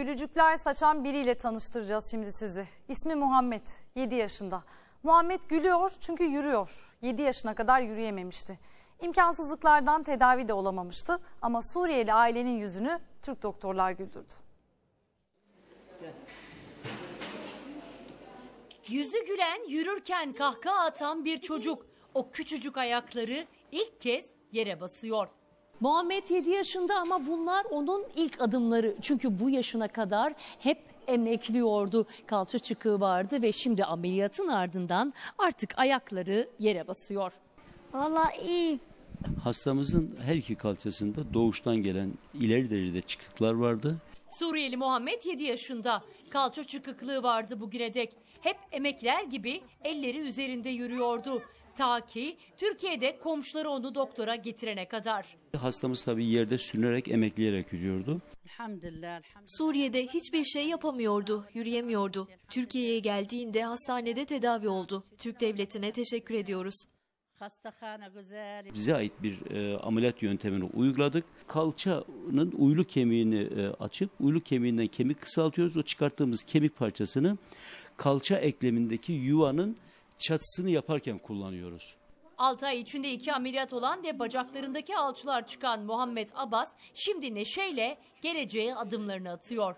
Gülücükler saçan biriyle tanıştıracağız şimdi sizi. İsmi Muhammed, 7 yaşında. Muhammed gülüyor çünkü yürüyor. 7 yaşına kadar yürüyememişti. İmkansızlıklardan tedavi de olamamıştı ama Suriyeli ailenin yüzünü Türk doktorlar güldürdü. Yüzü gülen, yürürken kahkaha atan bir çocuk. O küçücük ayakları ilk kez yere basıyor. Muhammed 7 yaşında ama bunlar onun ilk adımları. Çünkü bu yaşına kadar hep emekliyordu. Kalça çıkığı vardı ve şimdi ameliyatın ardından artık ayakları yere basıyor. Valla iyi. Hastamızın her iki kalçasında doğuştan gelen ileri derecede çıkıklar vardı. Suriyeli Muhammed 7 yaşında. Kalça çıkıklığı vardı bugüne dek. Hep emekler gibi elleri üzerinde yürüyordu. Ta ki Türkiye'de komşuları onu doktora getirene kadar. Hastamız tabii yerde sürünerek, emekleyerek yürüyordu. Suriye'de hiçbir şey yapamıyordu, yürüyemiyordu. Türkiye'ye geldiğinde hastanede tedavi oldu. Türk devletine teşekkür ediyoruz. Bize ait bir e, ameliyat yöntemini uyguladık. Kalçanın uylu kemiğini e, açıp uylu kemiğinden kemik kısaltıyoruz. O çıkarttığımız kemik parçasını kalça eklemindeki yuvanın çatısını yaparken kullanıyoruz. 6 ay içinde iki ameliyat olan ve bacaklarındaki alçılar çıkan Muhammed Abbas şimdi neşeyle geleceğe adımlarını atıyor.